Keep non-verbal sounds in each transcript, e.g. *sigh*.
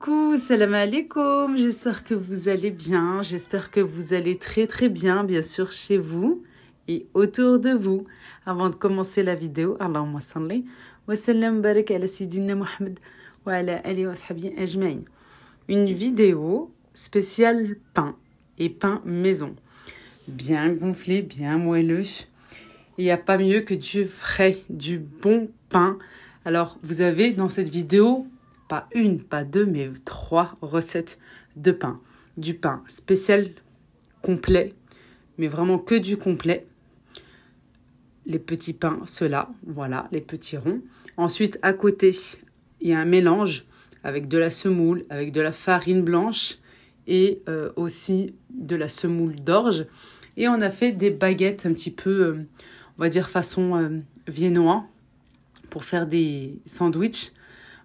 coucou, salam alaikum, j'espère que vous allez bien, j'espère que vous allez très très bien, bien sûr chez vous et autour de vous. Avant de commencer la vidéo, Allahumma salli wa sallam barak ala Mohamed wa ala ali wa sahbihi ajma'in. Une vidéo spéciale pain et pain maison. Bien gonflé, bien moelleux. Il n'y a pas mieux que du frais, du bon pain. Alors, vous avez dans cette vidéo pas une, pas deux, mais trois recettes de pain. Du pain spécial, complet, mais vraiment que du complet. Les petits pains, ceux-là, voilà, les petits ronds. Ensuite, à côté, il y a un mélange avec de la semoule, avec de la farine blanche et euh, aussi de la semoule d'orge. Et on a fait des baguettes un petit peu, euh, on va dire façon euh, viennois, pour faire des sandwichs.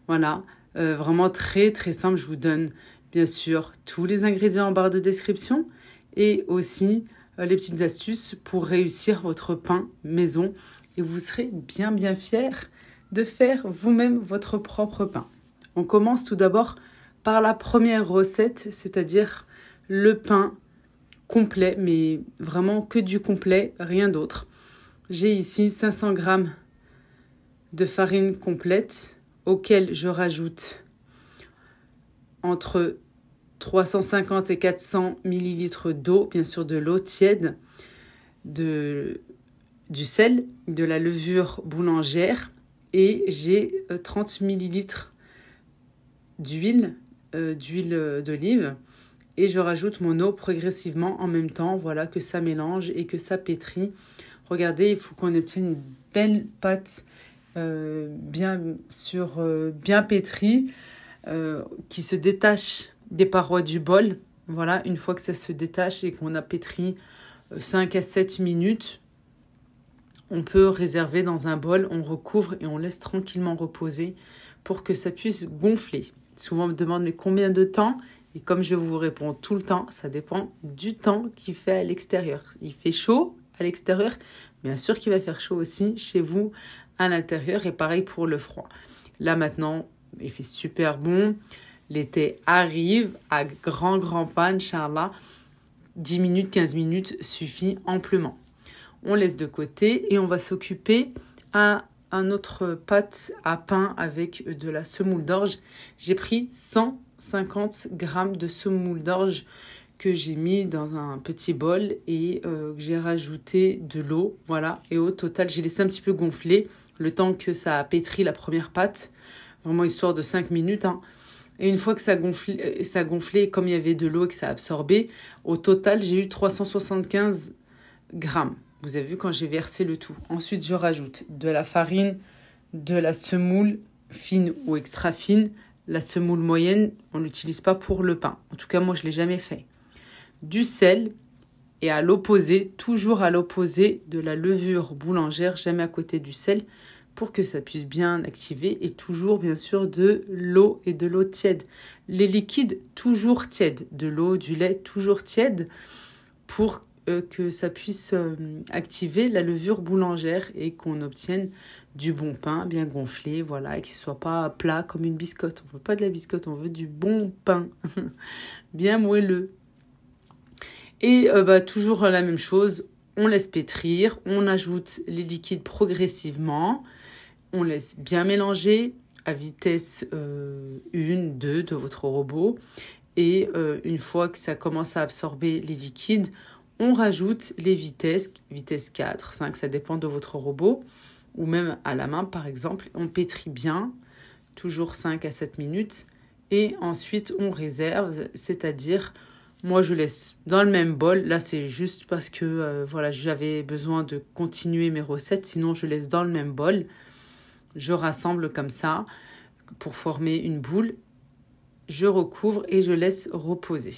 Voilà, euh, vraiment très très simple. Je vous donne bien sûr tous les ingrédients en barre de description et aussi euh, les petites astuces pour réussir votre pain maison et vous serez bien bien fier de faire vous-même votre propre pain. On commence tout d'abord par la première recette, c'est-à-dire le pain complet, mais vraiment que du complet, rien d'autre. J'ai ici 500 g de farine complète, auquel je rajoute entre 350 et 400 millilitres d'eau, bien sûr de l'eau tiède, de, du sel, de la levure boulangère et j'ai 30 euh, millilitres d'huile, euh, d'huile euh, d'olive et je rajoute mon eau progressivement en même temps, voilà que ça mélange et que ça pétrit. Regardez, il faut qu'on obtienne une belle pâte euh, bien sur euh, bien pétri, euh, qui se détache des parois du bol. Voilà, une fois que ça se détache et qu'on a pétri 5 à 7 minutes, on peut réserver dans un bol, on recouvre et on laisse tranquillement reposer pour que ça puisse gonfler. Souvent on me demande combien de temps Et comme je vous réponds tout le temps, ça dépend du temps qu'il fait à l'extérieur. Il fait chaud à l'extérieur, bien sûr qu'il va faire chaud aussi chez vous à l'intérieur et pareil pour le froid. Là maintenant, il fait super bon. L'été arrive à grand grand pas, Inch'Allah. 10 minutes, 15 minutes suffit amplement. On laisse de côté et on va s'occuper à un autre pâte à pain avec de la semoule d'orge. J'ai pris 150 grammes de semoule d'orge que j'ai mis dans un petit bol et euh, que j'ai rajouté de l'eau. Voilà. Et au total, j'ai laissé un petit peu gonfler le temps que ça a pétrit la première pâte, vraiment histoire de 5 minutes. Hein. Et une fois que ça gonflait, euh, ça gonflait, comme il y avait de l'eau et que ça absorbait, au total, j'ai eu 375 grammes. Vous avez vu quand j'ai versé le tout. Ensuite, je rajoute de la farine, de la semoule fine ou extra fine. La semoule moyenne, on n'utilise pas pour le pain. En tout cas, moi, je l'ai jamais fait. Du sel, et à l'opposé, toujours à l'opposé de la levure boulangère, jamais à côté du sel, pour que ça puisse bien activer et toujours bien sûr de l'eau et de l'eau tiède. Les liquides toujours tièdes, de l'eau, du lait toujours tiède pour euh, que ça puisse euh, activer la levure boulangère et qu'on obtienne du bon pain bien gonflé, voilà, et qu'il ne soit pas plat comme une biscotte. On ne veut pas de la biscotte, on veut du bon pain *laughs* bien moelleux. Et euh, bah, toujours la même chose, on laisse pétrir, on ajoute les liquides progressivement, on laisse bien mélanger à vitesse 1, euh, 2 de votre robot. Et euh, une fois que ça commence à absorber les liquides, on rajoute les vitesses, vitesse 4, 5, ça dépend de votre robot, ou même à la main par exemple. On pétrit bien, toujours 5 à 7 minutes, et ensuite on réserve, c'est-à-dire moi je laisse dans le même bol. Là c'est juste parce que euh, voilà j'avais besoin de continuer mes recettes, sinon je laisse dans le même bol. Je rassemble comme ça pour former une boule. Je recouvre et je laisse reposer.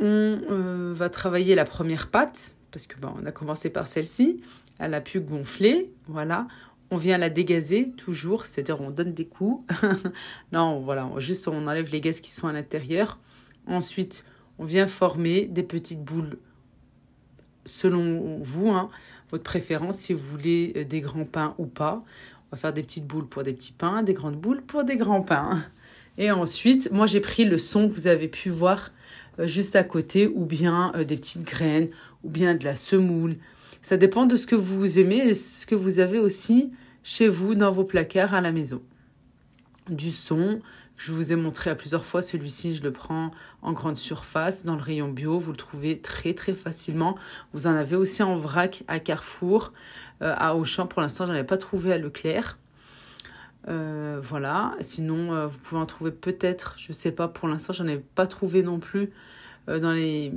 On euh, va travailler la première pâte parce que on a commencé par celle-ci. Elle a pu gonfler, voilà. On vient la dégazer toujours, c'est-à-dire on donne des coups. *laughs* non, voilà, juste on enlève les gaz qui sont à l'intérieur Ensuite, on vient former des petites boules selon vous, hein, votre préférence, si vous voulez euh, des grands pains ou pas. On va faire des petites boules pour des petits pains, des grandes boules pour des grands pains. *laughs* Et ensuite, moi j'ai pris le son que vous avez pu voir euh, juste à côté, ou bien euh, des petites graines, ou bien de la semoule. Ça dépend de ce que vous aimez et ce que vous avez aussi chez vous, dans vos placards à la maison. Du son, je vous ai montré à plusieurs fois celui-ci, je le prends en grande surface, dans le rayon bio, vous le trouvez très très facilement. Vous en avez aussi en vrac à Carrefour, euh, à Auchan, pour l'instant n'en ai pas trouvé à Leclerc. Euh, voilà, sinon euh, vous pouvez en trouver peut-être, je sais pas, pour l'instant j'en ai pas trouvé non plus dans les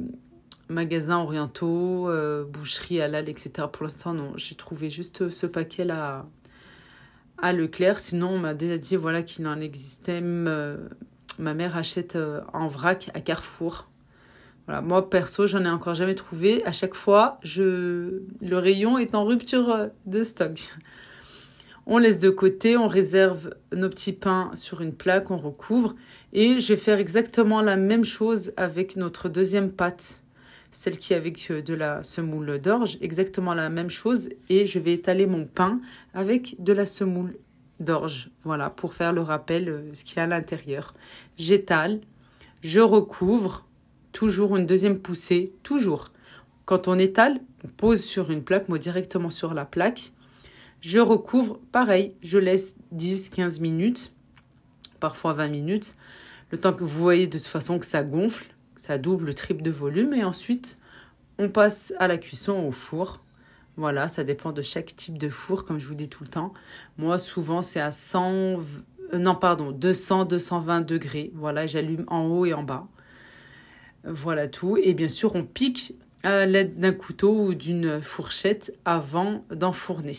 magasins orientaux, boucheries, halal, etc. Pour l'instant non, j'ai trouvé juste ce paquet là à Leclerc. Sinon, on m'a déjà dit voilà qu'il en existait. Euh, ma mère achète euh, en vrac à Carrefour. Voilà, moi perso, j'en ai encore jamais trouvé. À chaque fois, je... le rayon est en rupture euh, de stock. *laughs* On laisse de côté, on réserve nos petits pains sur une plaque, on recouvre. Et je vais faire exactement la même chose avec notre deuxième pâte celle qui est avec euh, de la semoule d'orge, exactement la même chose. Et je vais étaler mon pain avec de la semoule d'orge, voilà, pour faire le rappel, euh, ce qu'il y a à l'intérieur. J'étale, je recouvre, toujours une deuxième poussée, toujours. Quand on étale, on pose sur une plaque, moi directement sur la plaque. Je recouvre, pareil, je laisse 10-15 minutes, parfois 20 minutes, le temps que vous voyez de toute façon que ça gonfle ça double, triple de volume. Et ensuite, on passe à la cuisson au four. Voilà, ça dépend de chaque type de four, comme je vous dis tout le temps. Moi, souvent, c'est à 100, euh, non, pardon, 200, 220 degrés. Voilà, j'allume en haut et en bas. Voilà tout. Et bien sûr, on pique à l'aide d'un couteau ou d'une fourchette avant d'enfourner.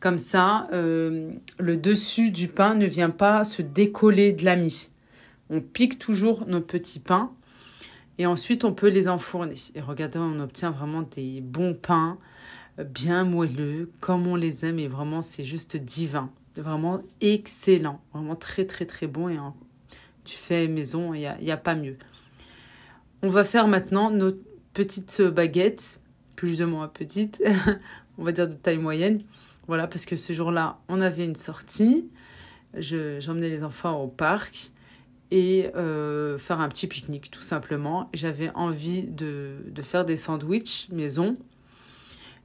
Comme ça, euh, le dessus du pain ne vient pas se décoller de la mie. On pique toujours nos petits pains et ensuite, on peut les enfourner. Et regardez, on obtient vraiment des bons pains, euh, bien moelleux, comme on les aime. Et vraiment, c'est juste divin. Vraiment excellent. Vraiment très, très, très bon. Et tu fais maison, il n'y a, a pas mieux. On va faire maintenant notre petites baguettes. plus ou moins petites. *laughs* on va dire de taille moyenne. Voilà, parce que ce jour-là, on avait une sortie. J'emmenais les enfants au parc et euh, faire un petit pique-nique tout simplement. J'avais envie de, de, faire des sandwichs maison.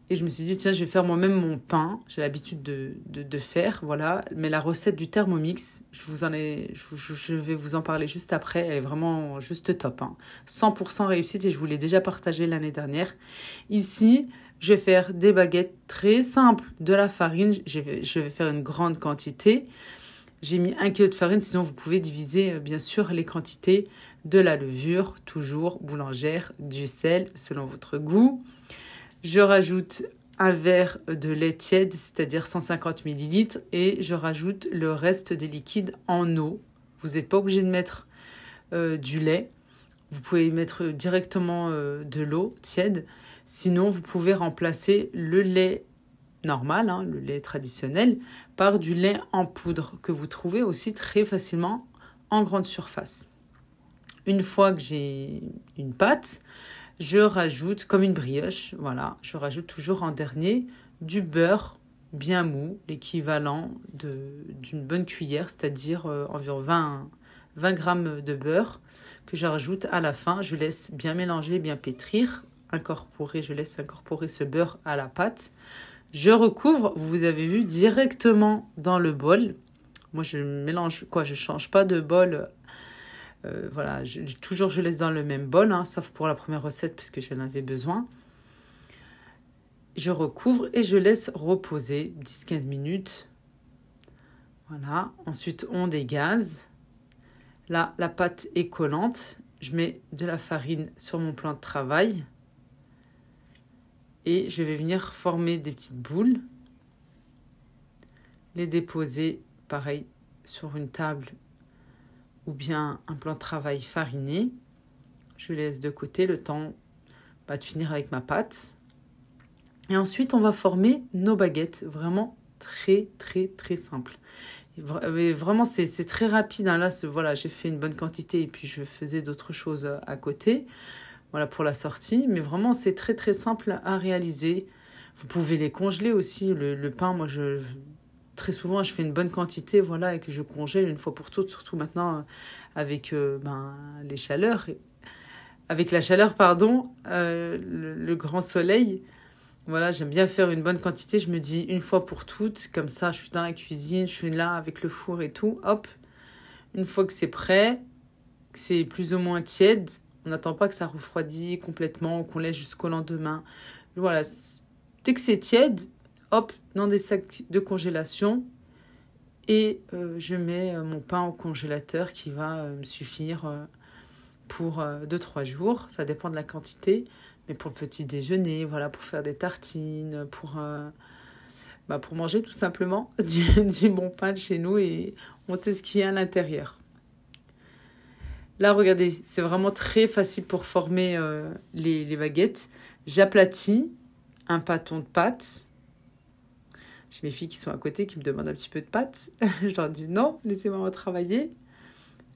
Et je me suis dit, tiens, je vais faire moi-même mon pain. J'ai l'habitude de, de, faire, voilà. Mais la recette du Thermomix, je, vous en ai, je, vais vous en parler juste après. Elle est vraiment juste top. 100% hein. réussite et je vous l'ai déjà partagé l'année dernière. Ici, je vais faire des baguettes très simples. De la farine, je vais, je vais faire une grande quantité. J'ai mis un kilo de farine, sinon vous pouvez diviser euh, bien sûr les quantités de la levure, toujours boulangère, du sel selon votre goût. Je rajoute un verre de lait tiède, c'est-à-dire 150 ml, et je rajoute le reste des liquides en eau. Vous n'êtes pas obligé de mettre euh, du lait. Vous pouvez mettre directement euh, de l'eau tiède. Sinon, vous pouvez remplacer le lait normal, hein, le lait traditionnel, par du lait en poudre que vous trouvez aussi très facilement en grande surface. Une fois que j'ai une pâte, je rajoute, comme une brioche, voilà, je rajoute toujours en dernier du beurre bien mou, l'équivalent d'une bonne cuillère, c'est-à-dire euh, environ 20, 20 grammes de beurre que je rajoute à la fin. Je laisse bien mélanger, bien pétrir, incorporer, je laisse incorporer ce beurre à la pâte. Je recouvre, vous avez vu, directement dans le bol. Moi, je mélange quoi Je change pas de bol. Euh, voilà, toujours je laisse dans le même bol, hein, sauf pour la première recette puisque j'en avais besoin. Je recouvre et je laisse reposer 10-15 minutes. Voilà, ensuite on dégaze. Là, la pâte est collante. Je mets de la farine sur mon plan de travail et je vais venir former des petites boules, les déposer pareil sur une table ou bien un plan de travail fariné. Je laisse de côté le temps bah, de finir avec ma pâte. Et ensuite, on va former nos baguettes. Vraiment très, très, très simple. vraiment, c'est très rapide. Hein. Là, voilà, j'ai fait une bonne quantité et puis je faisais d'autres choses euh, à côté voilà pour la sortie. Mais vraiment, c'est très très simple à réaliser. Vous pouvez les congeler aussi. Le, pain, moi, je, très souvent, je fais une bonne quantité, voilà, et que je congèle une fois pour toutes, surtout maintenant euh, avec euh, ben, les chaleurs. Avec la chaleur, pardon, euh, le, grand soleil, voilà, j'aime bien faire une bonne quantité. Je me dis une fois pour toutes, comme ça, je suis dans la cuisine, je suis là avec le four et tout. Hop, une fois que c'est prêt, que c'est plus ou moins tiède, on n'attend pas que ça refroidisse complètement, qu'on laisse jusqu'au lendemain. Voilà, dès que c'est tiède, hop, dans des sacs de congélation. Et euh, je mets euh, mon pain au congélateur qui va euh, me suffire pour 2-3 jours. Ça dépend de la quantité. Mais pour le petit déjeuner, voilà, pour faire des tartines, pour, bah, pour manger tout simplement *laughs* du, du bon pain de chez nous. Et on sait ce qu'il y a à l'intérieur. Là, regardez, c'est vraiment très facile pour former euh, les, baguettes. J'aplatis un pâton de pâte. J'ai mes filles qui sont à côté qui me demandent un petit peu de pâte. *laughs* Je leur dis non, laissez-moi travailler.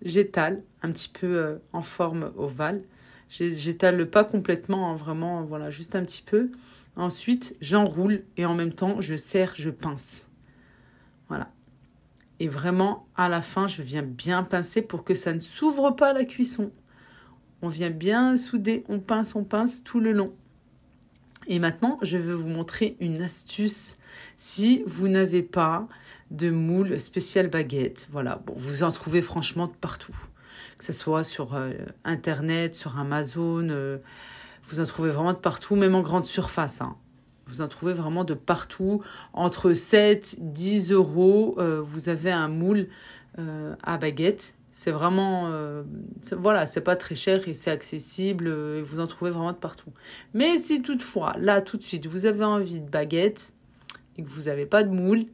J'étale un petit peu euh, en forme ovale. J'étale pas complètement, hein, vraiment, voilà, juste un petit peu. Ensuite, j'enroule et en même temps, je serre, je pince. Voilà. Et vraiment, à la fin, je viens bien pincer pour que ça ne s'ouvre pas à la cuisson. On vient bien souder, on pince, on pince tout le long. Et maintenant, je vais vous montrer une astuce. Si vous n'avez pas de moule spécial baguette, voilà, bon, vous en trouvez franchement de partout. Que ce soit sur euh, Internet, sur Amazon, euh, vous en trouvez vraiment de partout, même en grande surface. Hein. Vous en trouvez vraiment de partout. Entre 7, 10 euros, euh, vous avez un moule euh, à baguette. C'est vraiment. Euh, voilà, c'est pas très cher et c'est accessible. vous en trouvez vraiment de partout. Mais si toutefois, là, tout de suite, vous avez envie de baguette et que vous n'avez pas de moule,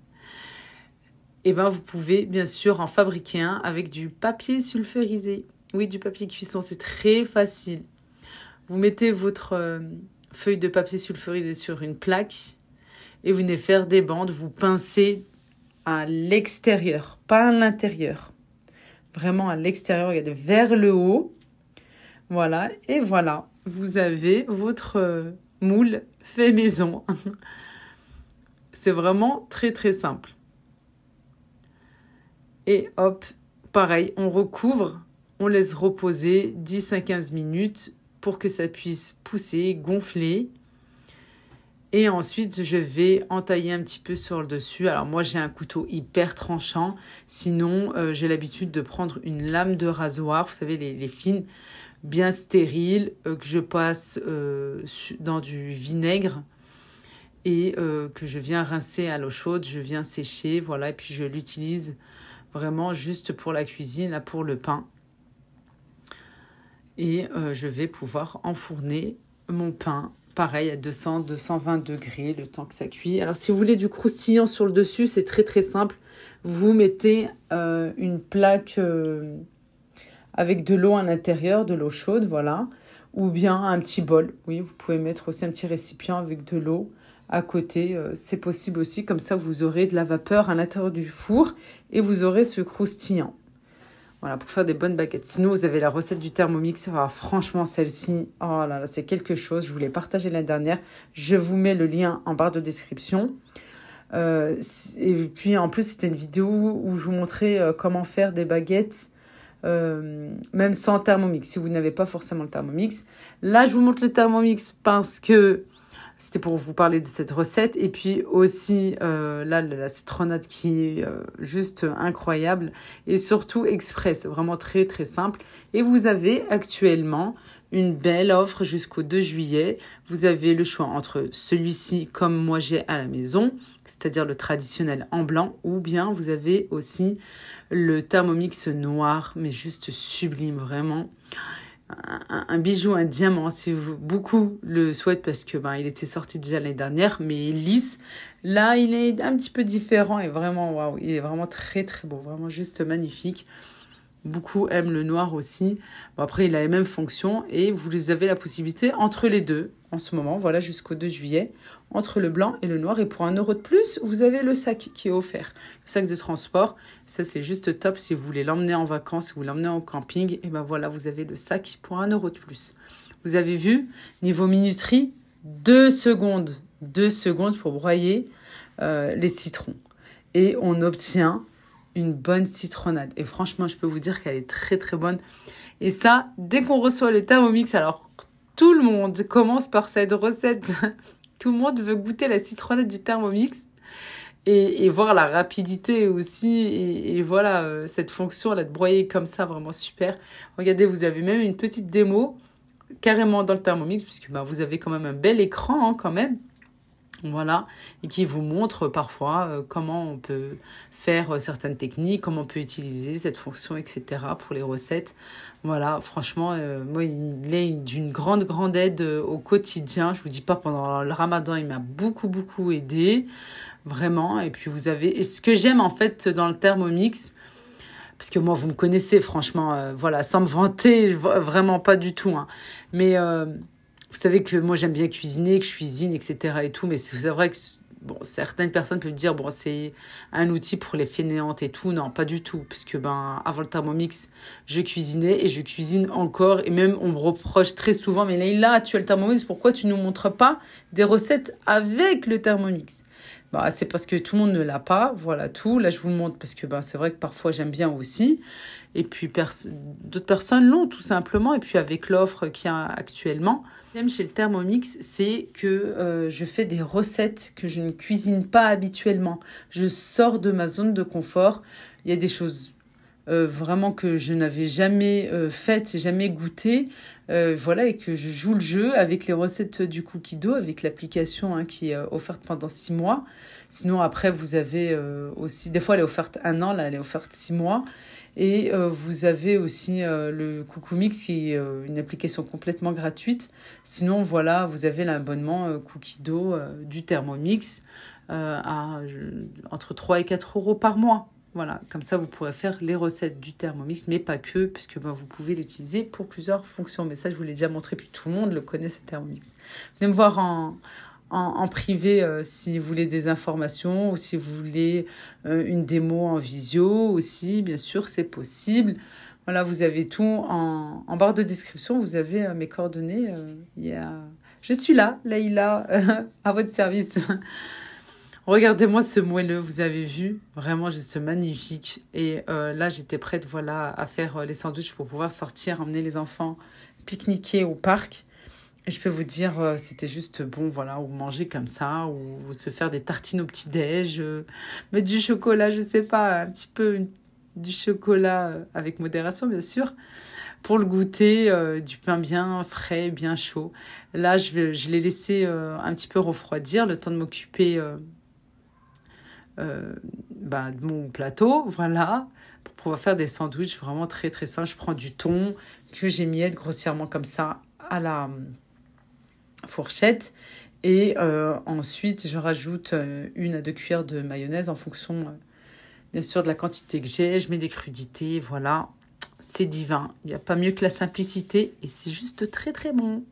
eh ben, vous pouvez bien sûr en fabriquer un avec du papier sulfurisé. Oui, du papier cuisson, c'est très facile. Vous mettez votre feuille de papier sulfurisé sur une plaque et vous venez faire des bandes, vous pincez à l'extérieur, pas à l'intérieur. Vraiment à l'extérieur, de vers le haut. Voilà, et voilà, vous avez votre euh, moule fait maison. *laughs* C'est vraiment très très simple. Et hop, pareil, on recouvre, on laisse reposer 10 à 15 minutes pour que ça puisse pousser, gonfler. Et ensuite, je vais entailler un petit peu sur le dessus. Alors moi, j'ai un couteau hyper tranchant. Sinon, euh, j'ai l'habitude de prendre une lame de rasoir, vous savez, les, fines, bien stériles, euh, que je passe euh, dans du vinaigre et que je viens rincer à l'eau chaude, je viens sécher, voilà, et puis je l'utilise vraiment juste pour la cuisine, pour le pain et euh, je vais pouvoir enfourner mon pain pareil à 200 220 degrés le temps que ça cuit alors si vous voulez du croustillant sur le dessus c'est très très simple vous mettez euh, une plaque euh, avec de l'eau à l'intérieur de l'eau chaude voilà ou bien un petit bol oui vous pouvez mettre aussi un petit récipient avec de l'eau à côté c'est possible aussi comme ça vous aurez de la vapeur à l'intérieur du four et vous aurez ce croustillant voilà, pour faire des bonnes baguettes. Sinon, vous avez la recette du Thermomix. Ah, franchement, celle-ci, oh là là, c'est quelque chose. Je voulais partager l'année dernière. Je vous mets le lien en barre de description. Euh, et puis, en plus, c'était une vidéo où je vous montrais euh, comment faire des baguettes, euh, même sans Thermomix, si vous n'avez pas forcément le Thermomix. Là, je vous montre le Thermomix parce que c'était pour vous parler de cette recette. Et puis aussi, euh, là, la citronnade qui est euh, juste incroyable. Et surtout express, vraiment très très simple. Et vous avez actuellement une belle offre jusqu'au 2 juillet. Vous avez le choix entre celui-ci comme moi j'ai à la maison, c'est-à-dire le traditionnel en blanc, ou bien vous avez aussi le Thermomix noir, mais juste sublime vraiment un, bijou, un diamant, si beaucoup le souhaitent parce que ben, il était sorti déjà l'année dernière, mais lisse. Là, il est un petit peu différent et vraiment, waouh, il est vraiment très très beau, vraiment juste magnifique. Beaucoup aiment le noir aussi. Bon, après, il a les mêmes fonctions et vous avez la possibilité entre les deux en ce moment, voilà jusqu'au 2 juillet, entre le blanc et le noir. Et pour un euro de plus, vous avez le sac qui est offert. Le sac de transport, ça c'est juste top si vous voulez l'emmener en vacances, si vous l'emmenez en camping, et ben voilà, vous avez le sac pour un euro de plus. Vous avez vu, niveau minuterie, deux secondes, deux secondes pour broyer euh, les citrons. Et on obtient une bonne citronnade. Et franchement, je peux vous dire qu'elle est très très bonne. Et ça, dès qu'on reçoit le Thermomix, alors tout le monde commence par cette recette. *laughs* Tout le monde veut goûter la citronnette du Thermomix et, voir la rapidité aussi. Et, voilà, euh, cette fonction là de broyer comme ça, vraiment super. Regardez, vous avez même une petite démo carrément dans le Thermomix puisque bah, vous avez quand même un bel écran hein, quand même voilà, et qui vous montre parfois euh, comment on peut faire euh, certaines techniques, comment on peut utiliser cette fonction, etc. pour les recettes. Voilà, franchement, euh, moi, il est d'une grande, grande aide au quotidien. Je vous dis pas, pendant le ramadan, il m'a beaucoup, beaucoup aidé, vraiment. Et puis, vous avez, et ce que j'aime en fait dans le Thermomix, parce que moi, vous me connaissez, franchement, voilà, sans me vanter, vraiment pas du tout. Hein. Mais vous savez que moi j'aime bien cuisiner, que je cuisine, etc. et tout, mais c'est vrai que bon, certaines personnes peuvent dire bon c'est un outil pour les fainéantes et tout. Non, pas du tout, puisque ben avant le Thermomix, je cuisinais et je cuisine encore. Et même on me reproche très souvent, mais Leïla, tu as le Thermomix, pourquoi tu nous montres pas des recettes avec le Thermomix bah, c'est parce que tout le monde ne l'a pas, voilà tout. Là, je vous montre parce que ben c'est vrai que parfois j'aime bien aussi. Et puis, d'autres personnes l'ont tout simplement. Et puis, avec l'offre qu'il y a actuellement, J'aime chez le Thermomix, c'est que euh, je fais des recettes que je ne cuisine pas habituellement. Je sors de ma zone de confort. Il y a des choses euh, vraiment que je n'avais jamais euh, faites, jamais goûtées. voilà, et que je joue le jeu avec les recettes du cookie avec l'application hein, qui est offerte pendant six mois. Sinon, après, vous avez euh, aussi, des fois, elle est offerte un an, là, elle est offerte six mois. Et euh, vous avez aussi euh, le Coucou Mix qui est une application complètement gratuite. Sinon, voilà, vous avez l'abonnement Cookido du Thermomix à entre 3 et 4 euros par mois. Voilà, comme ça vous pourrez faire les recettes du Thermomix, mais pas que, puisque ben, vous pouvez l'utiliser pour plusieurs fonctions. Mais ça, je vous l'ai déjà montré, puis tout le monde le connaît ce Thermomix. Venez me voir en, en, privé euh, si vous voulez des informations ou si vous voulez euh, une démo en visio aussi, bien sûr, c'est possible. Voilà, vous avez tout en, barre de description, vous avez euh, mes coordonnées. il y Je suis là, Leïla, *laughs* à votre service. Regardez-moi ce moelleux, vous avez vu, vraiment juste magnifique. Et là, j'étais prête, voilà, à faire les sandwichs pour pouvoir sortir, emmener les enfants pique-niquer au parc je peux vous dire, euh, c'était juste bon, voilà, ou manger comme ça, ou, se faire des tartines au petit-déj, euh, mettre du chocolat, je sais pas, un petit peu du chocolat euh, avec modération, bien sûr, pour le goûter, du pain bien frais, bien chaud. Là, je, je l'ai laissé un petit peu refroidir, le temps de m'occuper bah, de mon plateau, voilà, pour pouvoir faire des sandwichs vraiment très très sains. Je prends du thon que j'ai j'émiette grossièrement comme ça à la fourchette. Et euh, ensuite, je rajoute euh, une à deux cuillères de mayonnaise en fonction, euh, bien sûr, de la quantité que j'ai. Je mets des crudités, voilà. C'est divin. Il n'y a pas mieux que la simplicité et c'est juste très très bon.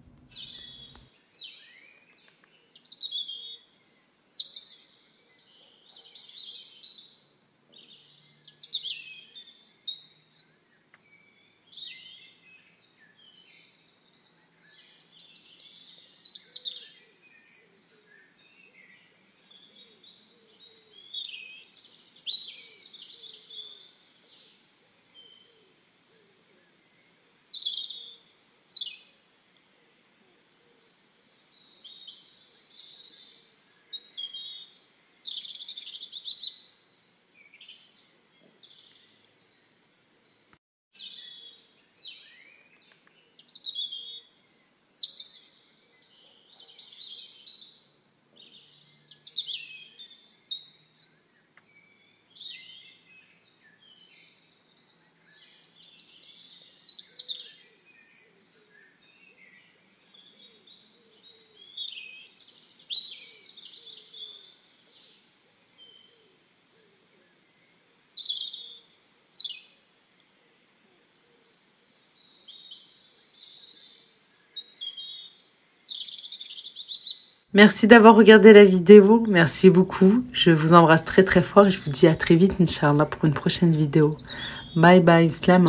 Merci d'avoir regardé la vidéo. Merci beaucoup. Je vous embrasse très très fort et je vous dis à très vite, Inch'Allah, pour une prochaine vidéo. Bye bye, islam.